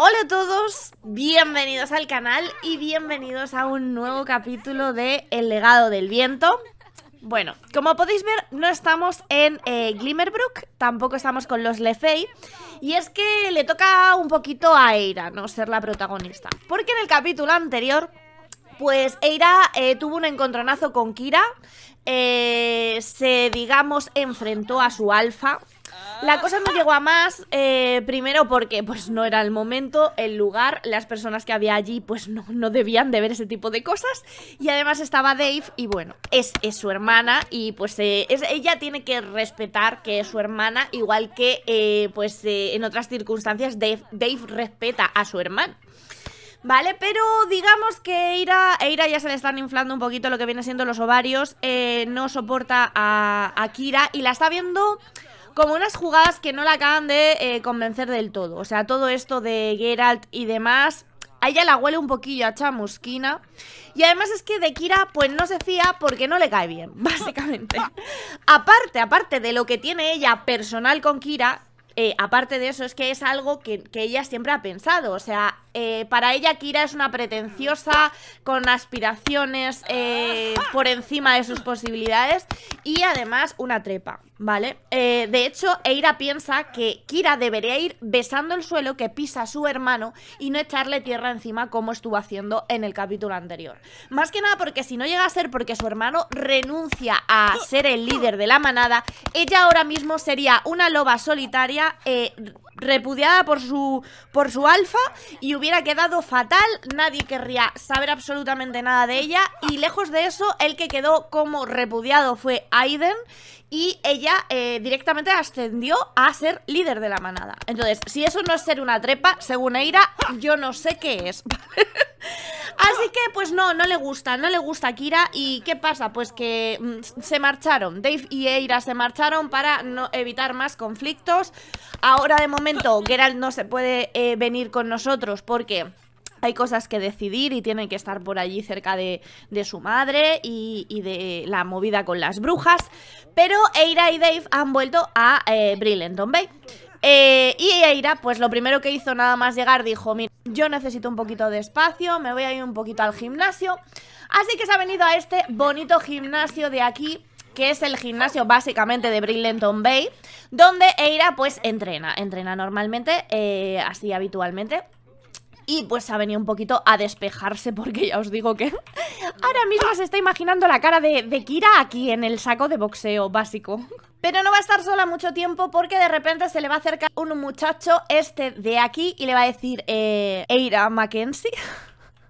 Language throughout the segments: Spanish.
Hola a todos, bienvenidos al canal y bienvenidos a un nuevo capítulo de El legado del viento Bueno, como podéis ver no estamos en eh, Glimmerbrook, tampoco estamos con los Lefey Y es que le toca un poquito a Eira no ser la protagonista Porque en el capítulo anterior pues Eira eh, tuvo un encontronazo con Kira eh, Se, digamos, enfrentó a su alfa la cosa no llegó a más, eh, primero porque pues no era el momento, el lugar, las personas que había allí pues no, debían de ver ese tipo de cosas y además estaba Dave y bueno, es, su hermana y pues eh, ella tiene que respetar que es su hermana igual que eh, pues en otras circunstancias Dave, respeta a su hermana. ¿vale? Pero digamos que Eira, Eira ya se le están inflando un poquito lo que viene siendo los ovarios, no soporta a, a, Kira y la está viendo como unas jugadas que no la acaban de eh, convencer del todo. O sea, todo esto de Geralt y demás, a ella la huele un poquillo a chamusquina. Y además es que de Kira pues no se fía porque no le cae bien, básicamente. aparte, aparte de lo que tiene ella personal con Kira, eh, aparte de eso es que es algo que, que ella siempre ha pensado. O sea, eh, para ella Kira es una pretenciosa con aspiraciones eh, por encima de sus posibilidades y además una trepa, ¿vale? Eh, de hecho, Eira piensa que Kira debería ir besando el suelo que pisa su hermano y no echarle tierra encima como estuvo haciendo en el capítulo anterior. Más que nada porque si no llega a ser porque su hermano renuncia a ser el líder de la manada, ella ahora mismo sería una loba solitaria repudiada por su, por su alfa y hubiera quedado fatal, nadie querría saber absolutamente nada de ella y lejos de eso, el que quedó como repudiado fue Aiden y ella eh, directamente ascendió a ser líder de la manada. Entonces, si eso no es ser una trepa, según Eira, yo no sé qué es. Así que, pues no, no le gusta, no le gusta a Kira. ¿Y qué pasa? Pues que mm, se marcharon, Dave y Eira se marcharon para no evitar más conflictos. Ahora, de momento, Geralt no se puede eh, venir con nosotros porque hay cosas que decidir y tienen que estar por allí cerca de, su madre y, de la movida con las brujas. Pero Eira y Dave han vuelto a eh, Bay. Eh, y Eira, pues lo primero que hizo nada más llegar dijo, mira, yo necesito un poquito de espacio, me voy a ir un poquito al gimnasio. Así que se ha venido a este bonito gimnasio de aquí que es el gimnasio básicamente de Brillenton Bay, donde Eira pues entrena, entrena normalmente, eh, así habitualmente y pues ha venido un poquito a despejarse porque ya os digo que ahora mismo se está imaginando la cara de, de Kira aquí en el saco de boxeo básico. Pero no va a estar sola mucho tiempo porque de repente se le va a acercar un muchacho, este de aquí, y le va a decir, eh, Eira Mackenzie.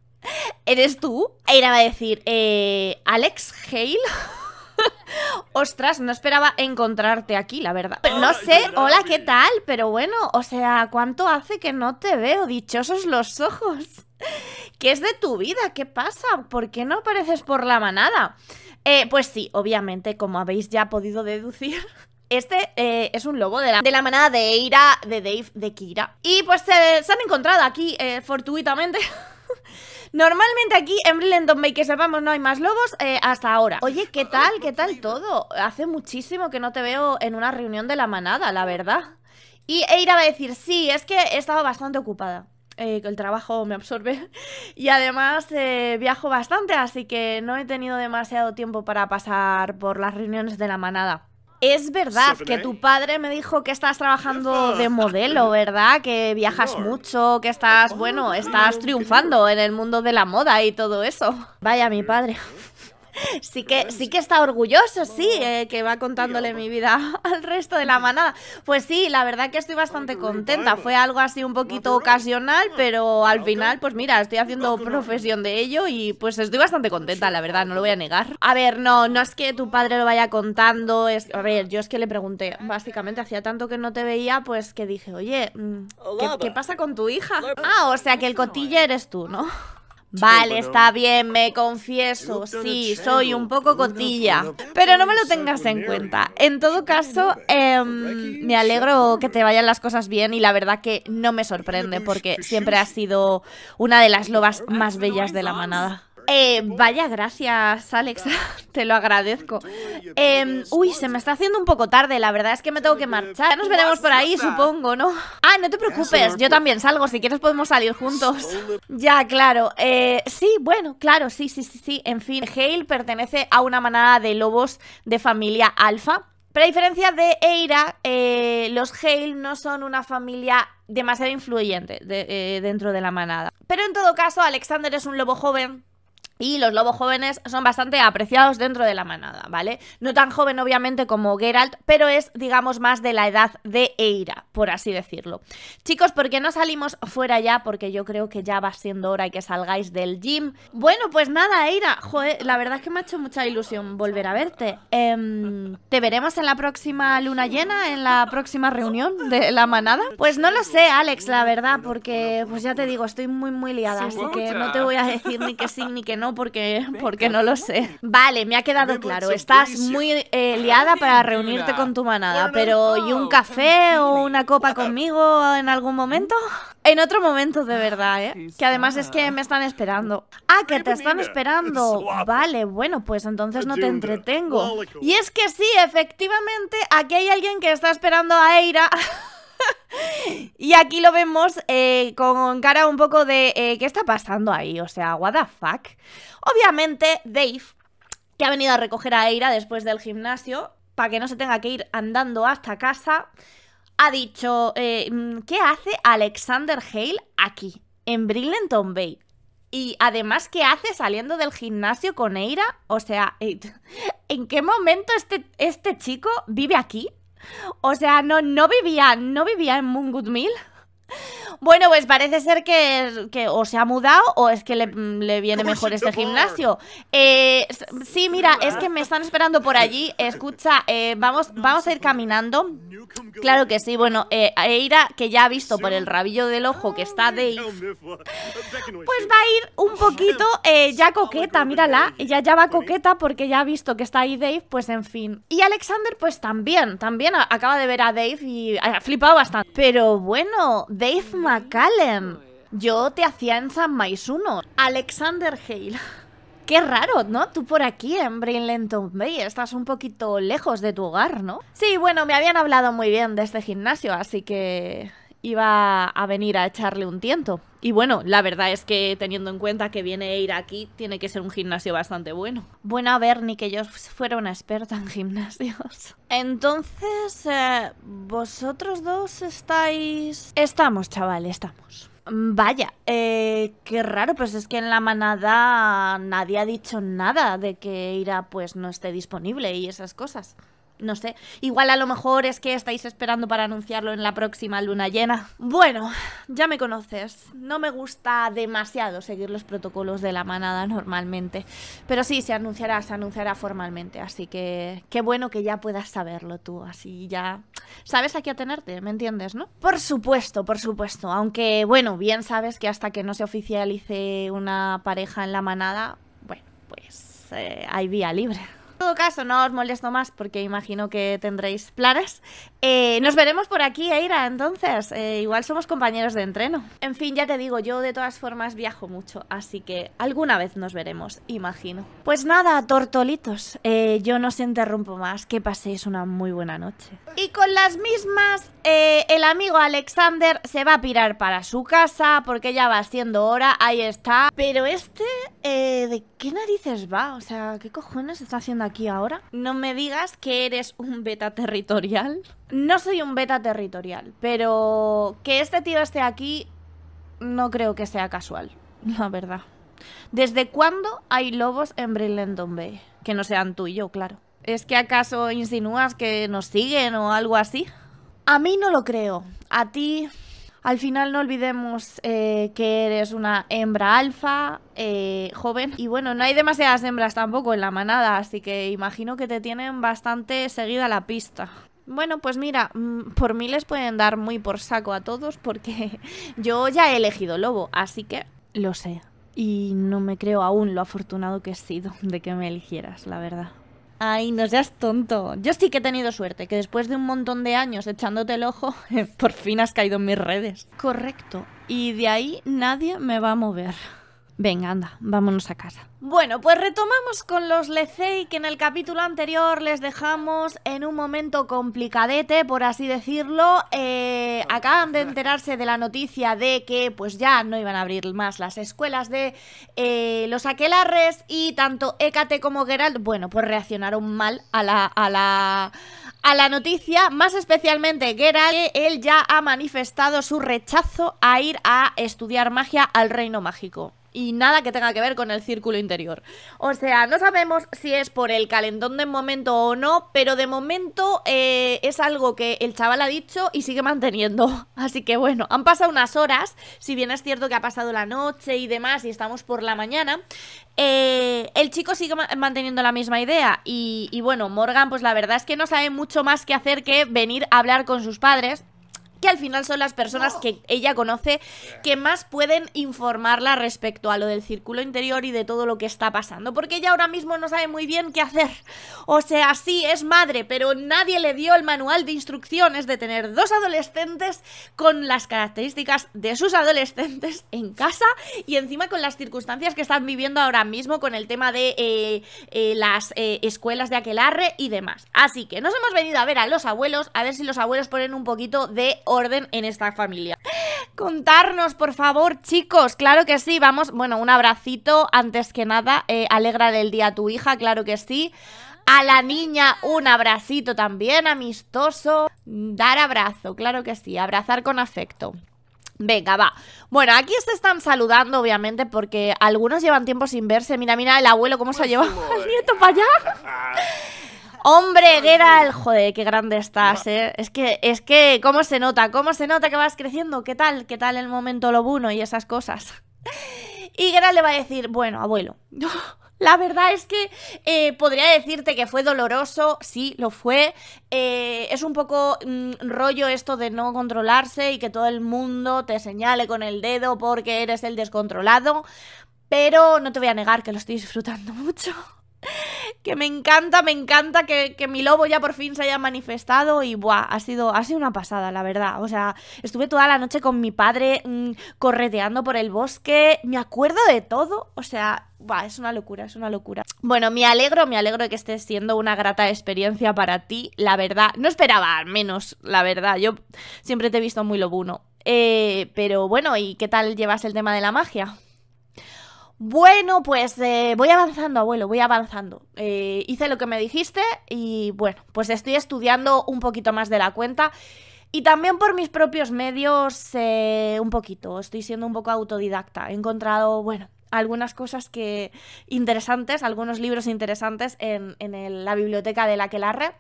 ¿Eres tú? Eira va a decir, eh, Alex Hale. Ostras, no esperaba encontrarte aquí, la verdad. No sé, hola, ¿qué tal? Pero bueno, o sea, ¿cuánto hace que no te veo? Dichosos los ojos. ¿Qué es de tu vida? ¿Qué pasa? ¿Por qué no apareces por la manada? Eh, pues sí, obviamente, como habéis ya podido deducir, este eh, es un lobo de la, de la, manada de Eira, de Dave, de Kira. Y pues eh, se han encontrado aquí eh, fortuitamente. Normalmente aquí en Brillendon Bay, que sepamos, no hay más lobos eh, hasta ahora. Oye, ¿qué tal? ¿Qué tal todo? Hace muchísimo que no te veo en una reunión de la manada, la verdad. Y Eira va a decir, sí, es que he estado bastante ocupada. Eh, que el trabajo me absorbe y además eh, viajo bastante, así que no he tenido demasiado tiempo para pasar por las reuniones de la manada. Es verdad que ¿eh? tu padre me dijo que estás trabajando de modelo, ¿verdad? Que viajas mucho, que estás, bueno, estás triunfando en el mundo de la moda y todo eso. Vaya, mi padre. ¿eh? sí que, sí que está orgulloso, sí, eh, que va contándole mi vida al resto de la manada. Pues sí, la verdad que estoy bastante contenta. Fue algo así un poquito ocasional, pero al final, pues mira, estoy haciendo profesión de ello y pues estoy bastante contenta, la verdad, no lo voy a negar. A ver, no, no es que tu padre lo vaya contando, A ver, yo es que le pregunté, básicamente, hacía tanto que no te veía, pues que dije, oye, mm, ¿qué, qué pasa con tu hija? Ah, o sea que el cotilla eres tú, ¿no? Vale, está bien, me confieso, sí, soy un poco cotilla, pero no me lo tengas en cuenta. En todo caso, em, me alegro que te vayan las cosas bien y la verdad que no me sorprende porque siempre has sido una de las lobas más bellas de la manada. Eh, vaya, gracias, Alex. Te lo agradezco. Em, uy, se me está haciendo un poco tarde. La verdad es que me tengo que marchar. nos veremos por ahí, supongo, ¿no? Ah, no te preocupes. Yo también salgo. Si quieres, podemos salir juntos. Ya, claro. Eh, sí, bueno, claro. Sí, sí, sí, sí. En fin, Hale pertenece a una manada de lobos de familia alfa. Pero a diferencia de Eira, eh, los Hale no son una familia demasiado influyente dentro de la manada. Pero en todo caso, Alexander es un lobo joven y los lobos jóvenes son bastante apreciados dentro de la manada, ¿vale? No tan joven, obviamente, como Geralt, pero es, digamos, más de la edad de Eira, por así decirlo. Chicos, ¿por qué no salimos fuera ya? Porque yo creo que ya va siendo hora y que salgáis del gym. Bueno, pues nada, Eira, joder, la verdad es que me ha hecho mucha ilusión volver a verte. Em, ¿Te veremos en la próxima luna llena, en la próxima reunión de la manada? Pues no lo sé, Alex, la verdad, porque, pues ya te digo, estoy muy, muy liada, así que no te voy a decir ni que sí ni que no porque, porque no lo sé. Vale, me ha quedado claro. Estás muy eh, liada para reunirte con tu manada, pero ¿y un café o una copa conmigo en algún momento? En otro momento, de verdad, ¿eh? Que además es que me están esperando. Ah, que pues te están esperando. Vale, bueno, pues entonces no te entretengo. Y es que sí, efectivamente, aquí hay alguien que está esperando a Eira. y aquí lo vemos eh, con cara un poco de eh, ¿qué está pasando ahí? O sea, what the fuck. Obviamente, Dave, que ha venido a recoger a Eira después del gimnasio, para que no se tenga que ir andando hasta casa, ha dicho, eh, mm, ¿qué hace Alexander Hale aquí, en Brillenton Bay? Y además, ¿qué hace saliendo del gimnasio con Eira? O sea, ¿en qué momento este, este chico vive aquí? O sea, no, no vivía, no vivía en Moon Good bueno, pues parece ser que, o se ha mudado o es que le, mm, viene mejor este gimnasio. Eh, sí, mira, es que me están esperando por allí. Escucha, eh, vamos, vamos a ir caminando. Claro que sí, bueno, eh, Eira, que ya ha visto por el rabillo del ojo que está Dave, pues va a ir un poquito eh, ya coqueta, mírala. Ella ya va coqueta porque ya ha visto que está ahí Dave, pues en fin. Y Alexander, pues también, también acaba de ver a Dave y ha flipado bastante. Pero bueno, Dave McCallum. Yo te hacía en San Mais 1. Alexander Hale. Qué raro, ¿no? Tú por aquí en Brinleton Bay estás un poquito lejos de tu hogar, ¿no? Sí, bueno, me habían hablado muy bien de este gimnasio, así que iba a venir a echarle un tiento. Y bueno, la verdad es que teniendo en cuenta que viene a aquí, tiene que ser un gimnasio bastante bueno. Bueno, a ver, ni que yo fuera una experta en gimnasios. Entonces, eh, vosotros dos estáis... Estamos, chaval, estamos. Mm, vaya, eh, qué raro, pues es que en la manada nadie ha dicho nada de que Ira pues no esté disponible y esas cosas no sé. Igual a lo mejor es que estáis esperando para anunciarlo en la próxima luna llena. Bueno, ya me conoces. No me gusta demasiado seguir los protocolos de la manada normalmente. Pero sí, se anunciará, se anunciará formalmente. Así que qué bueno que ya puedas saberlo tú. Así ya sabes a qué atenerte, ¿me entiendes, no? Por supuesto, por supuesto. Aunque, bueno, bien sabes que hasta que no se oficialice una pareja en la manada, bueno, pues eh, hay vía libre. En todo caso, no os molesto más porque imagino que tendréis planes. Eh, nos veremos por aquí, Eira, entonces. Eh, igual somos compañeros de entreno. En fin, ya te digo, yo de todas formas viajo mucho, así que alguna vez nos veremos, imagino. Pues nada, tortolitos, eh, yo no os interrumpo más, que paséis una muy buena noche. Y con las mismas, el amigo Alexander se va a pirar para su casa porque ya va siendo hora, ahí está. Pero este, ¿de qué narices va? O sea, ¿qué cojones está haciendo aquí? aquí ahora? No me digas que eres un beta territorial. No soy un beta territorial, pero que este tío esté aquí no creo que sea casual, la verdad. ¿Desde cuándo hay lobos en Brillendon Bay? Que no sean tú y yo, claro. ¿Es que acaso insinúas que nos siguen o algo así? A mí no lo creo. A ti al final no olvidemos eh, que eres una hembra alfa, eh, joven. Y bueno, no hay demasiadas hembras tampoco en la manada, así que imagino que te tienen bastante seguida la pista. Bueno, pues mira, mm, por mí les pueden dar muy por saco a todos porque yo ya he elegido lobo, así que lo sé. Y no me creo aún lo afortunado que he sido de que me eligieras, la verdad. Ay, no seas tonto. Yo sí que he tenido suerte, que después de un montón de años echándote el ojo, por fin has caído en mis redes. Correcto. Y de ahí nadie me va a mover. Venga, anda, vámonos a casa. Bueno, pues retomamos con los Lecei que en el capítulo anterior les dejamos en un momento complicadete, por así decirlo. Eh, acaban de enterarse de la noticia de que pues ya no iban a abrir más las escuelas de eh, los aquelarres y tanto Écate como Geralt, bueno, pues reaccionaron mal a la... A la a la noticia, más especialmente Geralt, que él ya ha manifestado su rechazo a ir a estudiar magia al reino mágico y nada que tenga que ver con el círculo interior. O sea, no sabemos si es por el calentón de momento o no, pero de momento eh, es algo que el chaval ha dicho y sigue manteniendo. Así que bueno, han pasado unas horas, si bien es cierto que ha pasado la noche y demás y estamos por la mañana, eh, el chico sigue manteniendo la misma idea y bueno, Morgan pues la verdad es que no sabe mucho más que hacer que venir a hablar con sus padres que al final son las personas que ella conoce que más pueden informarla respecto a lo del círculo interior y de todo lo que está pasando, porque ella ahora mismo no sabe muy bien qué hacer. O sea, sí, es madre, pero nadie le dio el manual de instrucciones de tener dos adolescentes con las características de sus adolescentes en casa y encima con las circunstancias que están viviendo ahora mismo con el tema de eh, eh, las eh, escuelas de aquelarre y demás. Así que nos hemos venido a ver a los abuelos, a ver si los abuelos ponen un poquito de orden en esta familia. Contarnos, por favor, chicos, claro que sí, vamos, bueno, un abracito, antes que nada, eh, alegra del día a tu hija, claro que sí. A la niña un abracito también, amistoso. Dar abrazo, claro que sí, abrazar con afecto. Venga, va. Bueno, aquí se están saludando, obviamente, porque algunos llevan tiempo sin verse. Mira, mira el abuelo cómo se ha llevado al nieto eh. para allá. Hombre, Geralt, joder, qué grande estás, ¿eh? Es que, es que, ¿cómo se nota? ¿Cómo se nota que vas creciendo? ¿Qué tal? ¿Qué tal el momento lobuno y esas cosas? Y Geralt le va a decir, bueno, abuelo, la verdad es que eh, podría decirte que fue doloroso, sí, lo fue. Eh, es un poco mm, rollo esto de no controlarse y que todo el mundo te señale con el dedo porque eres el descontrolado. Pero no te voy a negar que lo estoy disfrutando mucho. que me encanta, me encanta que, mi lobo ya por fin se haya manifestado y buah, ha sido, ha sido una pasada, la verdad. O sea, estuve toda la noche con mi padre mm, correteando por el bosque, me acuerdo de todo, o sea, es una locura, es una locura. Bueno, me alegro, me alegro de que estés siendo una grata experiencia para ti, la verdad. No esperaba, al menos, la verdad. Yo siempre te he visto muy lobuno. Eh, pero bueno, ¿y qué tal llevas el tema de la magia? Bueno, pues eh, voy avanzando, abuelo, voy avanzando. Eh, hice lo que me dijiste y bueno, pues estoy estudiando un poquito más de la cuenta. Y también por mis propios medios, eh, un poquito, estoy siendo un poco autodidacta. He encontrado, bueno, algunas cosas que interesantes, algunos libros interesantes en, la biblioteca de la que la red.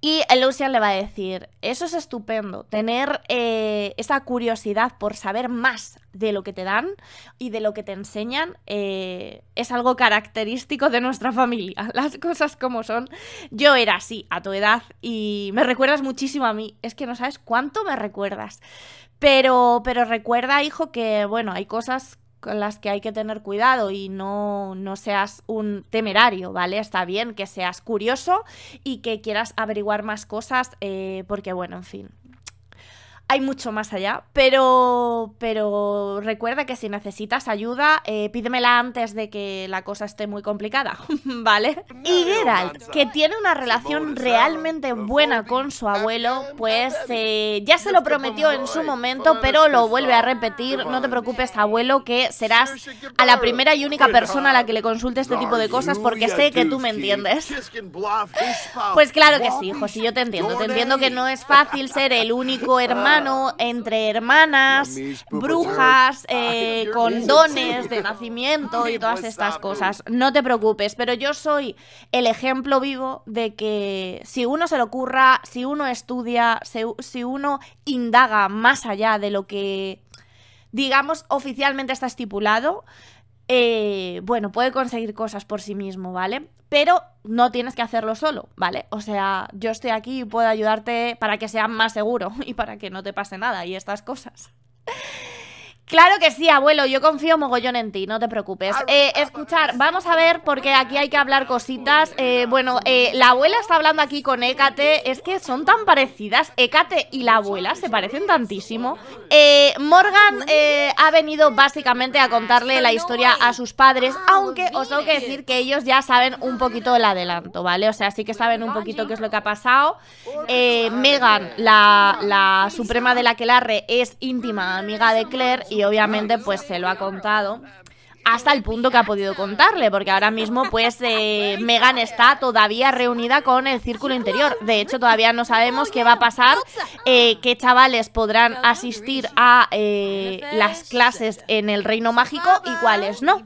Y Lucian le va a decir, eso es estupendo, tener eh, esa curiosidad por saber más de lo que te dan y de lo que te enseñan eh, es algo característico de nuestra familia, las cosas como son. Yo era así a tu edad y me recuerdas muchísimo a mí, es que no sabes cuánto me recuerdas. Pero, pero recuerda, hijo, que bueno, hay cosas con las que hay que tener cuidado y no, no seas un temerario, ¿vale? Está bien que seas curioso y que quieras averiguar más cosas, eh, porque bueno, en fin, hay mucho más allá, pero, pero recuerda que si necesitas ayuda, eh, pídemela antes de que la cosa esté muy complicada, ¿vale? Y Geralt, que tiene una relación realmente buena con su abuelo, pues eh, ya se lo prometió en su momento, pero lo vuelve a repetir. No te preocupes, abuelo, que serás a la primera y única persona a la que le consulte este tipo de cosas porque sé que tú me entiendes. Pues claro que sí, hijo, yo te entiendo. Te entiendo que no es fácil ser el único hermano entre hermanas, pues, brujas, ah, eh, con dones de nacimiento y todas estas pues. cosas. No te preocupes, pero yo soy el ejemplo vivo de que si uno se lo curra, si uno estudia, si uno indaga más allá de lo que digamos, oficialmente está estipulado, eh, bueno, puede conseguir cosas por sí mismo, ¿vale? Pero no tienes que hacerlo solo, ¿vale? O sea, yo estoy aquí y puedo ayudarte para que sea más seguro y para que no te pase nada y estas cosas. Claro que sí, abuelo, yo confío mogollón en ti, no te preocupes. Eh, escuchar, vamos a ver, porque aquí hay que hablar cositas. Eh, bueno, eh, la abuela está hablando aquí con Hécate, es que son tan parecidas. Hecate y la abuela se parecen tantísimo. Morgan ha venido básicamente a contarle la historia a sus padres, ah, aunque os tengo que decir que ellos ya saben un poquito el adelanto, ¿vale? O sea, sí que saben un poquito qué es lo que ha pasado. Megan, la, suprema de la que es íntima amiga de Claire y obviamente pues se lo ha contado hasta el punto que ha podido contarle, porque ahora mismo pues eh, Megan está todavía reunida con el círculo interior. De hecho, todavía no sabemos qué va a pasar, eh, qué chavales podrán asistir a eh, las clases en el Reino Mágico y cuáles no.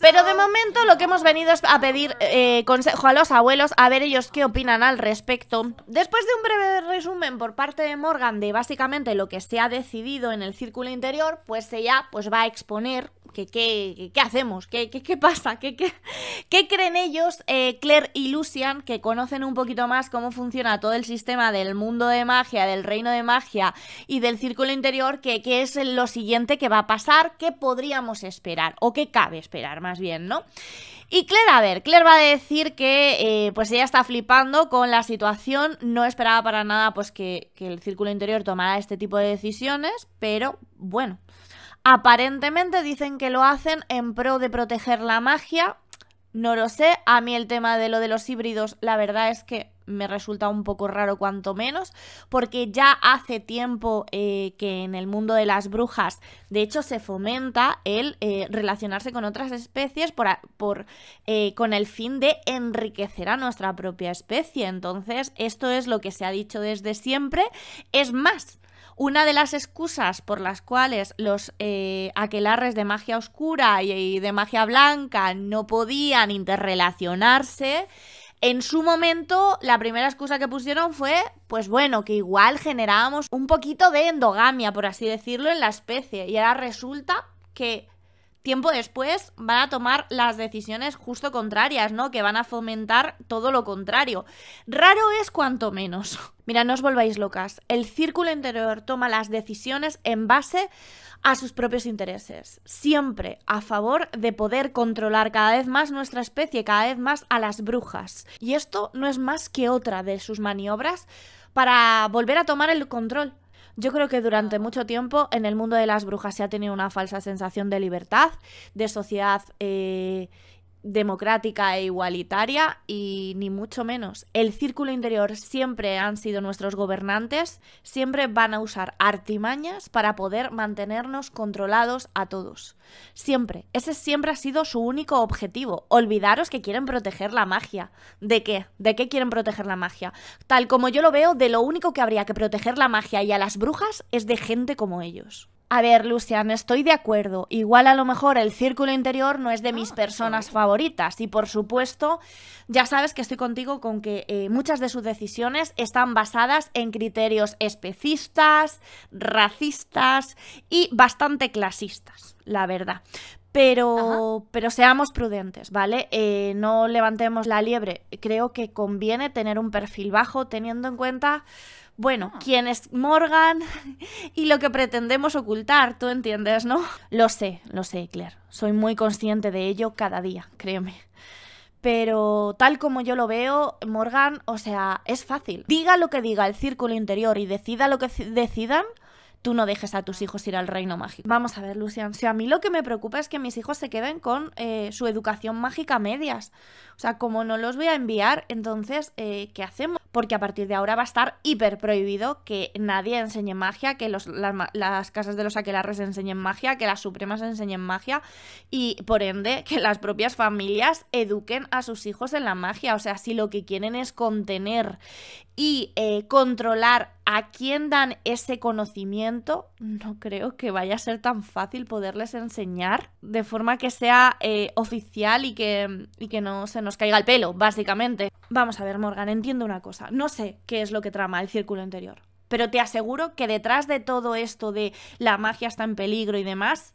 Pero de momento lo que hemos venido es a pedir consejo a los abuelos, a ver ellos qué opinan al respecto. Después de un breve resumen por parte de Morgan de básicamente lo que se ha decidido en el círculo interior, pues ella pues va a exponer ¿Qué, hacemos? ¿Qué, qué, pasa? ¿Qué, qué, creen ellos, eh, Claire y Lucian, que conocen un poquito más cómo funciona todo el sistema del mundo de magia, del reino de magia y del círculo interior? ¿Qué es lo siguiente que va a pasar? ¿Qué podríamos esperar? ¿O qué cabe esperar más bien, no? Y Claire, a ver, Claire va a decir que eh, pues ella está flipando con la situación, no esperaba para nada pues que, que el círculo interior tomara este tipo de decisiones, pero bueno, Aparentemente dicen que lo hacen en pro de proteger la magia. No lo sé. A mí el tema de lo de los híbridos, la verdad es que me resulta un poco raro cuanto menos, porque ya hace tiempo eh, que en el mundo de las brujas, de hecho, se fomenta el eh, relacionarse con otras especies eh, con el fin de enriquecer a nuestra propia especie. Entonces, esto es lo que se ha dicho desde siempre. Es más, una de las excusas por las cuales los eh, aquelarres de magia oscura y, y de magia blanca no podían interrelacionarse en su momento, la primera excusa que pusieron fue, pues bueno, que igual generábamos un poquito de endogamia, por así decirlo, en la especie. Y ahora resulta que tiempo después van a tomar las decisiones justo contrarias, ¿no? Que van a fomentar todo lo contrario. Raro es cuanto menos. Mira, no os volváis locas. El círculo interior toma las decisiones en base a sus propios intereses, siempre a favor de poder controlar cada vez más nuestra especie, cada vez más a las brujas. Y esto no es más que otra de sus maniobras para volver a tomar el control yo creo que durante ah. mucho tiempo en el mundo de las brujas se ha tenido una falsa sensación de libertad, de sociedad eh, democrática e igualitaria y ni mucho menos. El círculo interior siempre han sido nuestros gobernantes, siempre van a usar artimañas para poder mantenernos controlados a todos. Siempre. Ese siempre ha sido su único objetivo. Olvidaros que quieren proteger la magia. ¿De qué? ¿De qué quieren proteger la magia? Tal como yo lo veo, de lo único que habría que proteger la magia y a las brujas es de gente como ellos. A ver, Lucian, estoy de acuerdo. Igual a lo mejor el círculo interior no es de mis ah, personas favoritas. Y por supuesto, ya sabes que estoy contigo con que eh, muchas de sus decisiones están basadas en criterios especistas, racistas y bastante clasistas, la verdad. Pero, pero seamos prudentes, ¿vale? Eh, no levantemos la liebre. Creo que conviene tener un perfil bajo teniendo en cuenta bueno, ah. ¿quién es Morgan? y lo que pretendemos ocultar, tú entiendes, ¿no? Lo sé, lo sé, Claire. Soy muy consciente de ello cada día, créeme. Pero tal como yo lo veo, Morgan, o sea, es fácil. Diga lo que diga el círculo interior y decida lo que decidan, tú no dejes a tus hijos ir al reino mágico. Vamos a ver, Lucian, si a mí lo que me preocupa es que mis hijos se queden con eh, su educación mágica medias. O sea, como no los voy a enviar, entonces, eh, ¿qué hacemos? porque a partir de ahora va a estar hiper prohibido que nadie enseñe magia, que las, casas de los aquelarres enseñen magia, que las supremas enseñen magia y por ende que las propias familias eduquen a sus hijos en la magia. O sea, si lo que quieren es contener y eh, controlar a quién dan ese conocimiento, no creo que vaya a ser tan fácil poderles enseñar de forma que sea eh, oficial y que, y que no se nos caiga el pelo, básicamente. Vamos a ver, Morgan, entiendo una cosa. No sé qué es lo que trama el círculo interior, pero te aseguro que detrás de todo esto de la magia está en peligro y demás,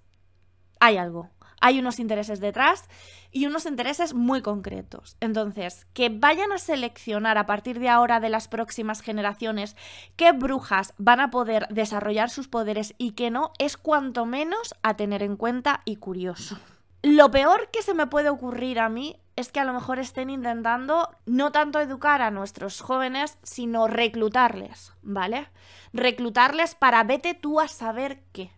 hay algo hay unos intereses detrás y unos intereses muy concretos. Entonces, que vayan a seleccionar a partir de ahora de las próximas generaciones qué brujas van a poder desarrollar sus poderes y qué no, es cuanto menos a tener en cuenta y curioso. Lo peor que se me puede ocurrir a mí es que a lo mejor estén intentando no tanto educar a nuestros jóvenes, sino reclutarles, ¿vale? Reclutarles para vete tú a saber qué.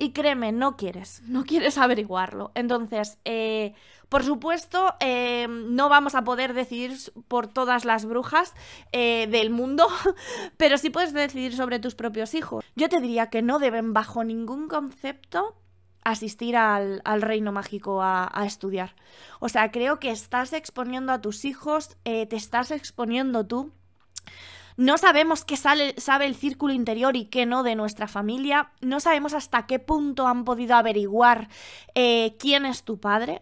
Y créeme, no quieres, no quieres averiguarlo. Entonces, eh, por supuesto, eh, no vamos a poder decidir por todas las brujas eh, del mundo, pero sí puedes decidir sobre tus propios hijos. Yo te diría que no deben bajo ningún concepto asistir al, reino mágico a, estudiar. O sea, creo que estás exponiendo a tus hijos, te estás exponiendo tú no sabemos qué sabe el círculo interior y qué no de nuestra familia. No sabemos hasta qué punto han podido averiguar eh, quién es tu padre.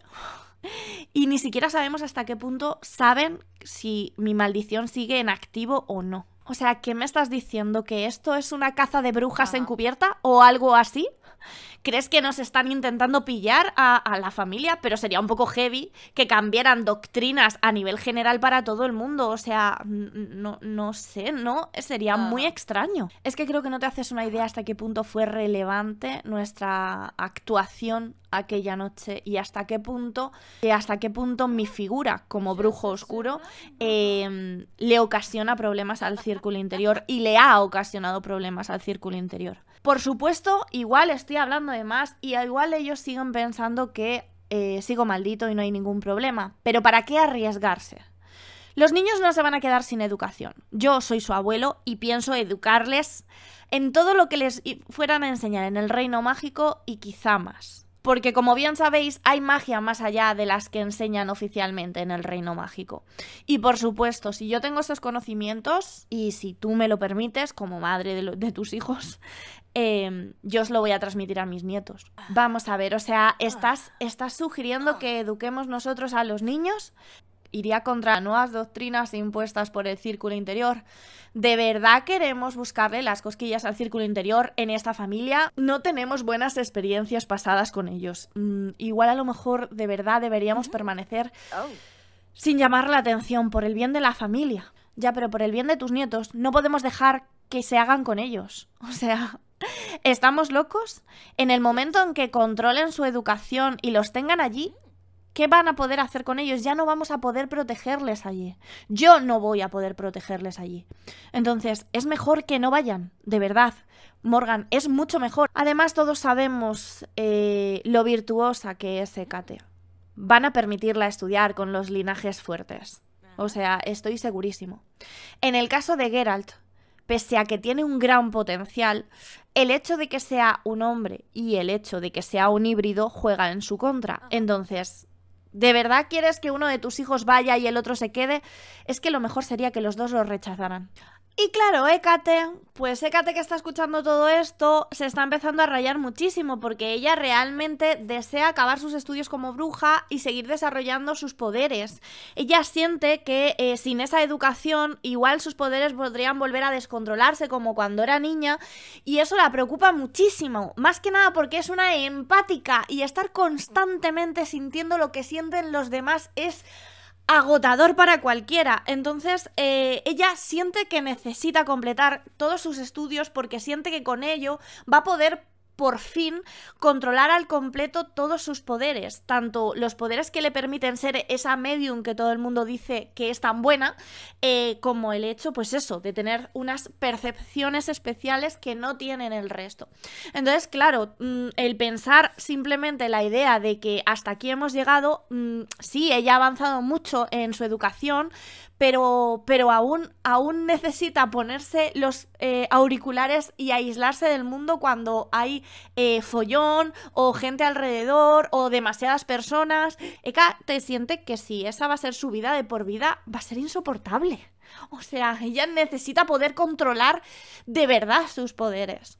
Y ni siquiera sabemos hasta qué punto saben si mi maldición sigue en activo o no. O sea, ¿qué me estás diciendo? ¿Que esto es una caza de brujas encubierta o algo así? ¿Crees que nos están intentando pillar a, la familia? Pero sería un poco heavy que cambiaran doctrinas a nivel general para todo el mundo. O sea, no, no sé, ¿no? Sería muy extraño. Es que creo que no te haces una idea hasta qué punto fue relevante nuestra actuación aquella noche y hasta qué punto, eh, hasta qué punto mi figura como brujo oscuro em, le ocasiona problemas al círculo interior y le ha ocasionado problemas al círculo interior. Por supuesto, igual estoy hablando de más y igual ellos siguen pensando que eh, sigo maldito y no hay ningún problema. Pero ¿para qué arriesgarse? Los niños no se van a quedar sin educación. Yo soy su abuelo y pienso educarles en todo lo que les fueran a enseñar en el reino mágico y quizá más porque como bien sabéis hay magia más allá de las que enseñan oficialmente en el reino mágico. Y por supuesto, si yo tengo esos conocimientos y si tú me lo permites como madre de, tus hijos, em, yo os lo voy a transmitir a mis nietos. Vamos a ver, o sea, estás, estás sugiriendo que eduquemos nosotros a los niños iría contra nuevas doctrinas impuestas por el círculo interior. ¿De verdad queremos buscarle las cosquillas al círculo interior en esta familia? No tenemos buenas experiencias pasadas con ellos. Mm, igual a lo mejor de verdad deberíamos permanecer oh. sin llamar la atención por el bien de la familia. Ya, pero por el bien de tus nietos no podemos dejar que se hagan con ellos. O sea, ¿estamos locos? En el momento en que controlen su educación y los tengan allí, ¿Qué van a poder hacer con ellos? Ya no vamos a poder protegerles allí. Yo no voy a poder protegerles allí. Entonces, es mejor que no vayan, de verdad. Morgan, es mucho mejor. Además, todos sabemos eh, lo virtuosa que es Hecate. Van a permitirla estudiar con los linajes fuertes. O sea, estoy segurísimo. En el caso de Geralt, pese a que tiene un gran potencial, el hecho de que sea un hombre y el hecho de que sea un híbrido juega en su contra. Entonces, ¿De verdad quieres que uno de tus hijos vaya y el otro se quede? Es que lo mejor sería que los dos los rechazaran. Y claro, Hécate, pues Hécate que está escuchando todo esto, se está empezando a rayar muchísimo porque ella realmente desea acabar sus estudios como bruja y seguir desarrollando sus poderes. Ella siente que eh, sin esa educación igual sus poderes podrían volver a descontrolarse como cuando era niña y eso la preocupa muchísimo, más que nada porque es una empática y estar constantemente sintiendo lo que sienten los demás es agotador para cualquiera. Entonces, eh, ella siente que necesita completar todos sus estudios porque siente que con ello va a poder por fin controlar al completo todos sus poderes, tanto los poderes que le permiten ser esa medium que todo el mundo dice que es tan buena, eh, como el hecho, pues eso, de tener unas percepciones especiales que no tienen el resto. Entonces, claro, mm, el pensar simplemente la idea de que hasta aquí hemos llegado, mm, sí, ella ha avanzado mucho en su educación, pero, pero aún, aún necesita ponerse los eh, auriculares y aislarse del mundo cuando hay eh, follón o gente alrededor o demasiadas personas. Eka te siente que si esa va a ser su vida de por vida, va a ser insoportable. O sea, ella necesita poder controlar de verdad sus poderes.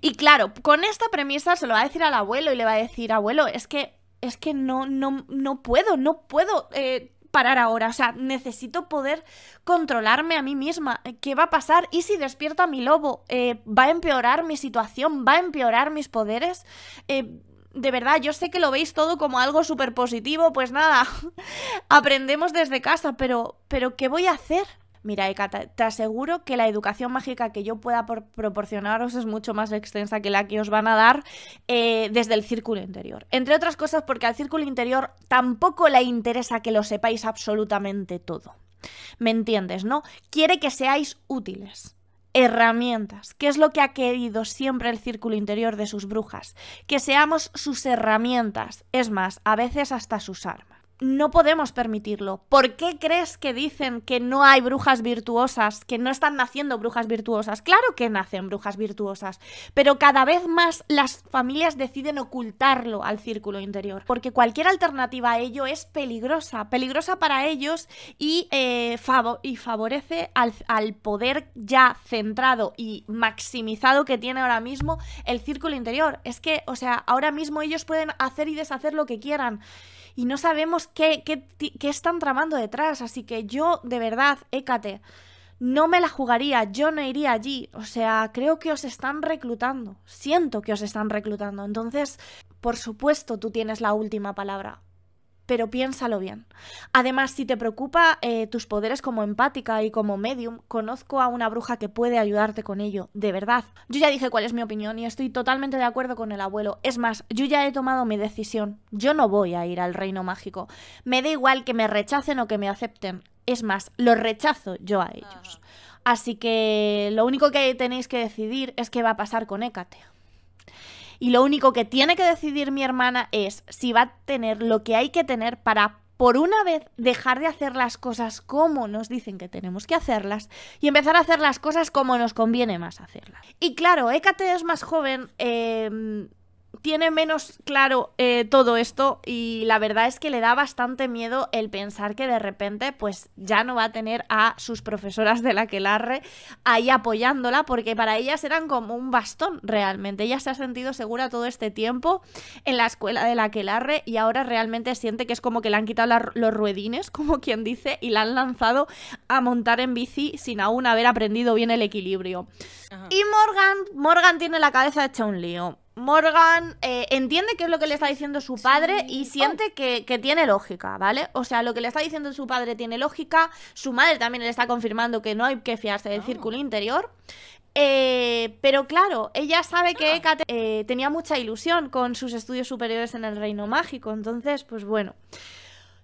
Y claro, con esta premisa se lo va a decir al abuelo y le va a decir, abuelo, es que es que no, no, no puedo, no puedo eh, parar ahora, o sea, necesito poder controlarme a mí misma. ¿Qué va a pasar? ¿Y si despierto a mi lobo? Eh, ¿Va a empeorar mi situación? ¿Va a empeorar mis poderes? Eh, de verdad, yo sé que lo veis todo como algo súper positivo, pues nada, aprendemos desde casa, pero, pero ¿qué voy a hacer? Mira, Eka, te aseguro que la educación mágica que yo pueda proporcionaros es mucho más extensa que la que os van a dar eh, desde el círculo interior. Entre otras cosas porque al círculo interior tampoco le interesa que lo sepáis absolutamente todo. ¿Me entiendes, no? Quiere que seáis útiles herramientas, que es lo que ha querido siempre el círculo interior de sus brujas, que seamos sus herramientas, es más, a veces hasta sus armas no podemos permitirlo. ¿Por qué crees que dicen que no hay brujas virtuosas, que no están naciendo brujas virtuosas? Claro que nacen brujas virtuosas, pero cada vez más las familias deciden ocultarlo al círculo interior, porque cualquier alternativa a ello es peligrosa, peligrosa para ellos y, eh, y favorece al, al poder ya centrado y maximizado que tiene ahora mismo el círculo interior. Es que, o sea, ahora mismo ellos pueden hacer y deshacer lo que quieran y no sabemos qué, qué, qué están tramando detrás. Así que yo, de verdad, écate, no me la jugaría, yo no iría allí. O sea, creo que os están reclutando. Siento que os están reclutando. Entonces, por supuesto, tú tienes la última palabra pero piénsalo bien. Además, si te preocupa eh, tus poderes como empática y como medium, conozco a una bruja que puede ayudarte con ello, de verdad. Yo ya dije cuál es mi opinión y estoy totalmente de acuerdo con el abuelo. Es más, yo ya he tomado mi decisión. Yo no voy a ir al reino mágico. Me da igual que me rechacen o que me acepten. Es más, lo rechazo yo a ellos. Ah. Así que lo único que tenéis que decidir es qué va a pasar con Hécate y lo único que tiene que decidir mi hermana es si va a tener lo que hay que tener para por una vez dejar de hacer las cosas como nos dicen que tenemos que hacerlas y empezar a hacer las cosas como nos conviene más hacerlas. Y claro, Hécate es más joven, em, tiene menos claro eh, todo esto y la verdad es que le da bastante miedo el pensar que de repente pues ya no va a tener a sus profesoras de la que ahí apoyándola porque para ellas eran como un bastón realmente. Ella se ha sentido segura todo este tiempo en la escuela de la que y ahora realmente siente que es como que le han quitado los ruedines, como quien dice, y la han lanzado a montar en bici sin aún haber aprendido bien el equilibrio. Y Morgan, Morgan tiene la cabeza hecha un lío Morgan eh, entiende qué es lo que le está diciendo su padre y siente que, tiene lógica, ¿vale? O sea, lo que le está diciendo su padre tiene lógica, su madre también le está confirmando que no hay que fiarse del ah. círculo interior. Eh, pero claro, ella sabe que ah. eh, tenía mucha ilusión con sus estudios superiores en el reino mágico, entonces, pues bueno.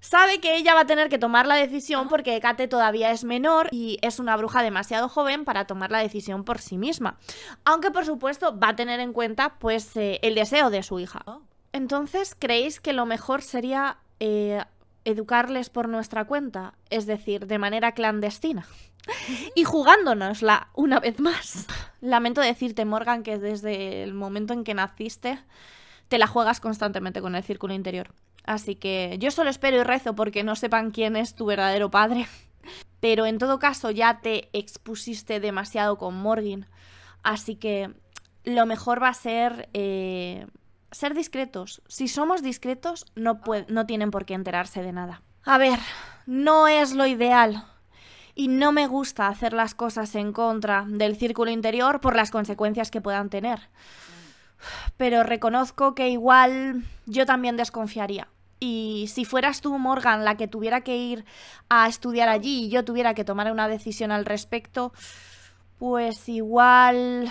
Sabe que ella va a tener que tomar la decisión porque Kate todavía es menor y es una bruja demasiado joven para tomar la decisión por sí misma. Aunque por supuesto va a tener en cuenta pues eh, el deseo de su hija. Oh. Entonces, ¿creéis que lo mejor sería eh, educarles por nuestra cuenta? Es decir, de manera clandestina. y jugándonosla una vez más. Lamento decirte, Morgan, que desde el momento en que naciste te la juegas constantemente con el círculo interior. Así que yo solo espero y rezo porque no sepan quién es tu verdadero padre. Pero en todo caso ya te expusiste demasiado con Morgan. Así que lo mejor va a ser eh, ser discretos. Si somos discretos, no tienen por qué enterarse de nada. A ver, no es lo ideal. Y no me gusta hacer las cosas en contra del círculo interior por las consecuencias que puedan tener. Pero reconozco que igual yo también desconfiaría. Y si fueras tú, Morgan, la que tuviera que ir a estudiar allí y yo tuviera que tomar una decisión al respecto, pues igual...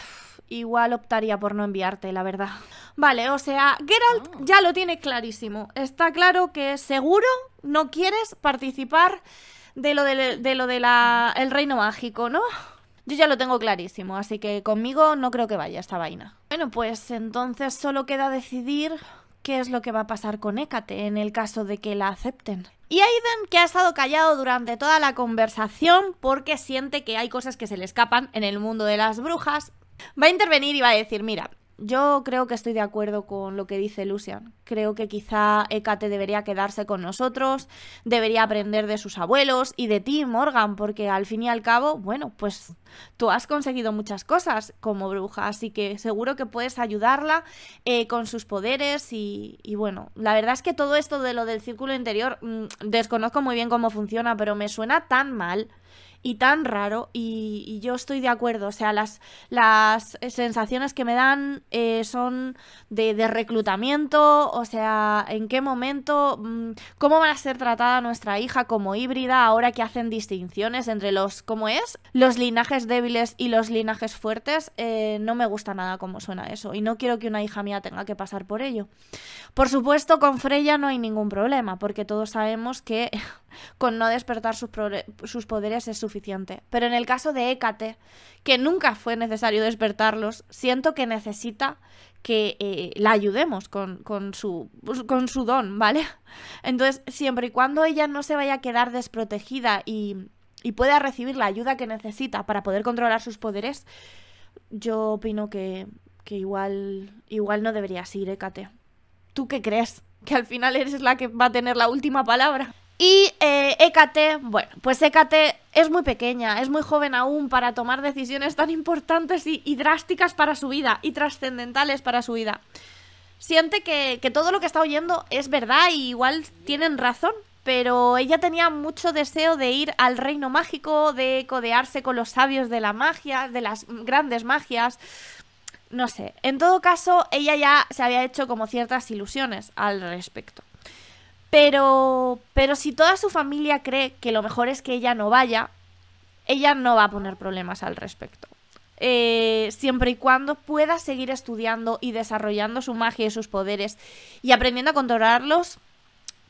Igual optaría por no enviarte, la verdad. Vale, o sea, Geralt ah. ya lo tiene clarísimo. Está claro que seguro no quieres participar de lo, del lo de la, el reino mágico, ¿no? Yo ya lo tengo clarísimo, así que conmigo no creo que vaya esta vaina. Bueno, pues entonces solo queda decidir qué es lo que va a pasar con Hécate en el caso de que la acepten. Y Aiden, que ha estado callado durante toda la conversación porque siente que hay cosas que se le escapan en el mundo de las brujas, va a intervenir y va a decir, mira, yo creo que estoy de acuerdo con lo que dice Lucian. Creo que quizá Hécate debería quedarse con nosotros, debería aprender de sus abuelos y de ti, Morgan, porque al fin y al cabo, bueno, pues tú has conseguido muchas cosas como bruja, así que seguro que puedes ayudarla eh, con sus poderes y, bueno, la verdad es que todo esto de lo del círculo interior mm, desconozco muy bien cómo funciona, pero me suena tan mal y tan raro y, yo estoy de acuerdo. O sea, las, las sensaciones que me dan eh, son de, reclutamiento, o sea, en qué momento, mm, cómo va a ser tratada nuestra hija como híbrida ahora que hacen distinciones entre los, ¿cómo es? Los linajes débiles y los linajes fuertes. Eh, no me gusta nada cómo suena eso y no quiero que una hija mía tenga que pasar por ello. Por supuesto, con Freya no hay ningún problema porque todos sabemos que con no despertar sus, poderes es suficiente. Pero en el caso de Hécate, que nunca fue necesario despertarlos, siento que necesita que eh, la ayudemos con, su, pues, con su don, ¿vale? Entonces, siempre y cuando ella no se vaya a quedar desprotegida y, pueda recibir la ayuda que necesita para poder controlar sus poderes, yo opino que, igual, igual no deberías ir, Hécate. ¿Tú qué crees? ¿Que al final eres la que va a tener la última palabra? Y Hécate, eh, bueno, pues écate es muy pequeña, es muy joven aún para tomar decisiones tan importantes y, drásticas para su vida y trascendentales para su vida. Siente que, que todo lo que está oyendo es verdad y igual tienen razón, pero ella tenía mucho deseo de ir al reino mágico, de codearse con los sabios de la magia, de las grandes magias. No sé, en todo caso, ella ya se había hecho como ciertas ilusiones al respecto. Pero, pero si toda su familia cree que lo mejor es que ella no vaya, ella no va a poner problemas al respecto. Eh, siempre y cuando pueda seguir estudiando y desarrollando su magia y sus poderes y aprendiendo a controlarlos,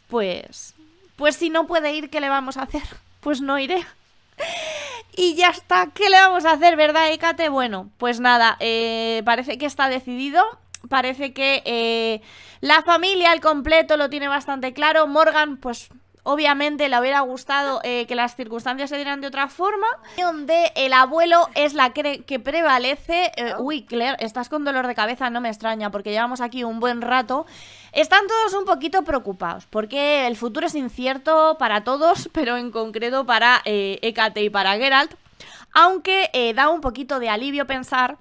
pues, pues si no puede ir, ¿qué le vamos a hacer? Pues no iré. Y ya está, ¿qué le vamos a hacer, verdad, Ecate? Bueno, pues nada, eh, parece que está decidido parece que eh, la familia al completo lo tiene bastante claro. Morgan, pues obviamente le hubiera gustado eh, que las circunstancias se dieran de otra forma. Donde el abuelo es la que, prevalece. Eh, uy, Claire, estás con dolor de cabeza, no me extraña, porque llevamos aquí un buen rato. Están todos un poquito preocupados, porque el futuro es incierto para todos, pero en concreto para eh, y para Geralt. Aunque da un poquito de alivio pensar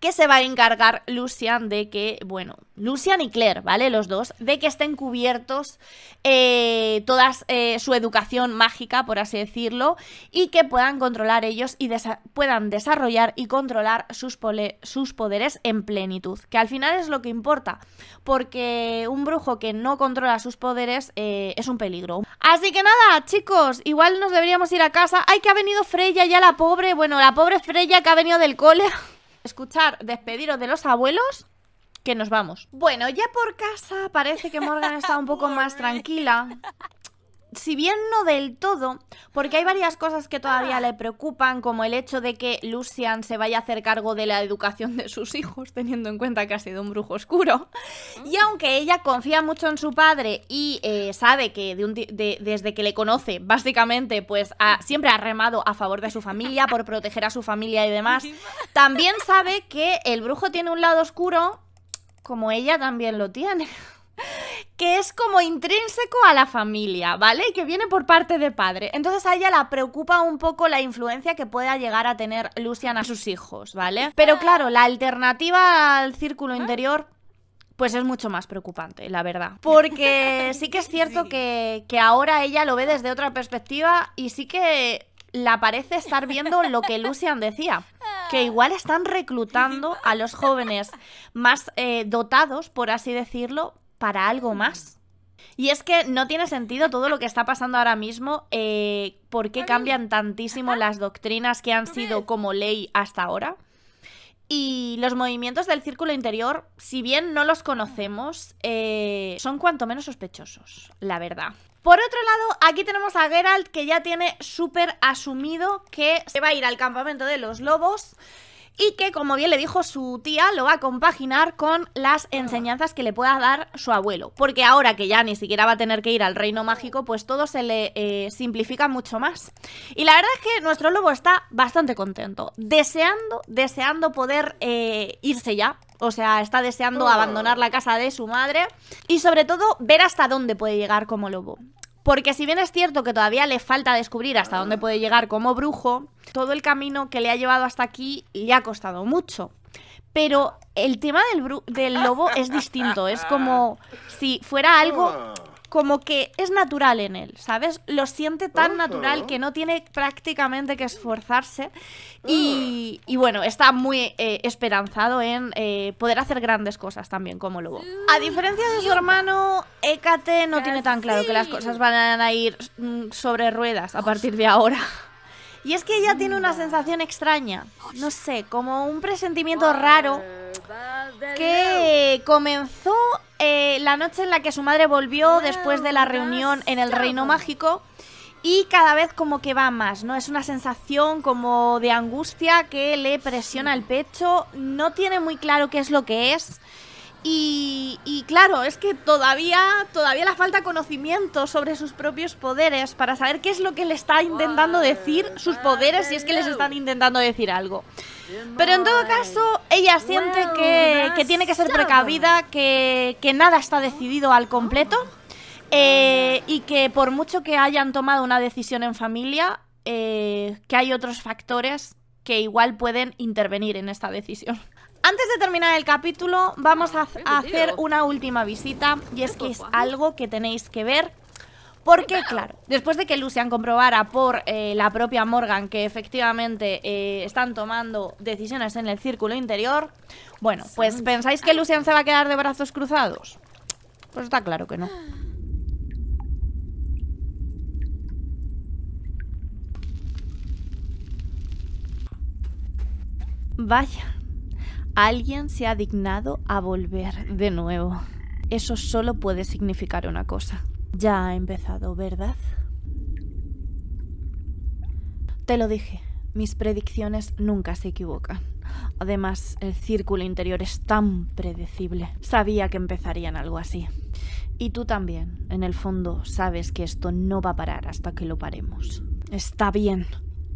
que se va a encargar Lucian de que, bueno, Lucian y Claire, ¿vale? Los dos, de que estén cubiertos eh, toda eh, su educación mágica, por así decirlo, y que puedan controlar ellos y puedan desarrollar y controlar sus, sus poderes en plenitud, que al final es lo que importa, porque un brujo que no controla sus poderes eh, es un peligro. Así que nada, chicos, igual nos deberíamos ir a casa. ¡Ay, que ha venido Freya ya la pobre! Bueno, la pobre Freya que ha venido del cole... escuchar despediros de los abuelos que nos vamos. Bueno, ya por casa parece que Morgan está un poco más tranquila si bien no del todo, porque hay varias cosas que todavía ah. le preocupan, como el hecho de que Lucian se vaya a hacer cargo de la educación de sus hijos, teniendo en cuenta que ha sido un brujo oscuro. Y ah. aunque ella confía mucho en su padre y eh, sabe que desde que le conoce, básicamente, pues siempre ha remado a favor de su familia, por proteger a su familia y demás, también sabe que el brujo tiene un lado oscuro como ella también lo tiene que es como intrínseco a la familia, ¿vale? Y Que viene por parte de padre. Entonces a ella la preocupa un poco la influencia que pueda llegar a tener Lucian a sus hijos, ¿vale? Pero claro, la alternativa al círculo ah. interior pues es mucho más preocupante, la verdad. Porque sí que es cierto que, ahora ella lo ve desde otra perspectiva y sí que la parece estar viendo lo que Lucian decía, que ah. igual están reclutando a los jóvenes más eh, dotados, por así decirlo, para algo más. Y es que no tiene sentido todo lo que está pasando ahora mismo, eh, por qué cambian tantísimo las doctrinas que han sido como ley hasta ahora. Y los movimientos del círculo interior, si bien no los conocemos, eh, son cuanto menos sospechosos, la verdad. Por otro lado, aquí tenemos a Geralt que ya tiene súper asumido que se va a ir al campamento de los lobos y que, como bien le dijo su tía, lo va a compaginar con las ah, enseñanzas que le pueda dar su abuelo. Porque ahora que ya ni siquiera va a tener que ir al reino mágico, pues todo se le eh, simplifica mucho más. Y la verdad es que nuestro lobo está bastante contento, deseando, deseando poder eh, irse ya. O sea, está deseando oh. abandonar la casa de su madre y sobre todo ver hasta dónde puede llegar como lobo. Porque si bien es cierto que todavía le falta descubrir hasta dónde puede llegar como brujo, todo el camino que le ha llevado hasta aquí le ha costado mucho. Pero el tema del, del lobo es distinto, es como si fuera algo como que es natural en él, ¿sabes? Lo siente tan natural que no tiene prácticamente que esforzarse ah. y, bueno, está muy eh, esperanzado en eh, poder hacer grandes cosas también como lobo. A diferencia de su hermano, Hécate no tiene tan claro que las cosas van a ir mm, sobre ruedas a partir de ahora. Y es que ella tiene una sensación extraña, no sé, como un presentimiento raro que comenzó eh, la noche en la que su madre volvió después de la reunión en el Reino Mágico y cada vez como que va más, ¿no? Es una sensación como de angustia que le presiona el pecho, no tiene muy claro qué es lo que es, y, claro, es que todavía, todavía le falta conocimiento sobre sus propios poderes para saber qué es lo que le está intentando decir sus poderes si es que les están intentando decir algo. Pero en todo caso, ella siente que, tiene que ser precavida, que, nada está decidido al completo eh, y que por mucho que hayan tomado una decisión en familia, eh, que hay otros factores que igual pueden intervenir en esta decisión. Antes de terminar el capítulo, vamos a, hacer una última visita y es que es algo que tenéis que ver porque, claro, después de que Lucian comprobara por eh, la propia Morgan que efectivamente eh, están tomando decisiones en el círculo interior, bueno, pues pensáis que Lucian se va a quedar de brazos cruzados. Pues está claro que no. Vaya alguien se ha dignado a volver de nuevo. Eso solo puede significar una cosa. Ya ha empezado, ¿verdad? Te lo dije, mis predicciones nunca se equivocan. Además, el círculo interior es tan predecible. Sabía que empezarían algo así. Y tú también, en el fondo, sabes que esto no va a parar hasta que lo paremos. Está bien,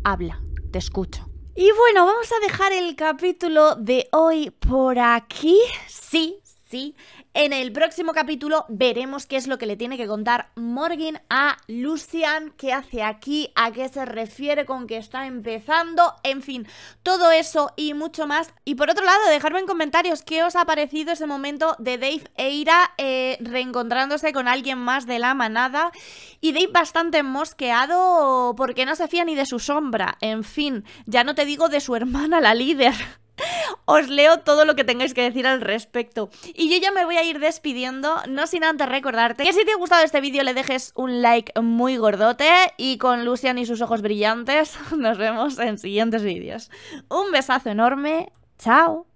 habla, te escucho. Y bueno, vamos a dejar el capítulo de hoy por aquí. Sí, sí, en el próximo capítulo veremos qué es lo que le tiene que contar Morgan a Lucian, qué hace aquí, a qué se refiere con que está empezando, en fin, todo eso y mucho más. Y por otro lado, dejadme en comentarios qué os ha parecido ese momento de Dave e Ira eh, reencontrándose con alguien más de la manada y Dave bastante mosqueado porque no se fía ni de su sombra, en fin, ya no te digo de su hermana la líder. Os leo todo lo que tengáis que decir al respecto. Y yo ya me voy a ir despidiendo, no sin antes recordarte que si te ha gustado este vídeo le dejes un like muy gordote y con Lucian y sus ojos brillantes nos vemos en siguientes vídeos. Un besazo enorme, chao.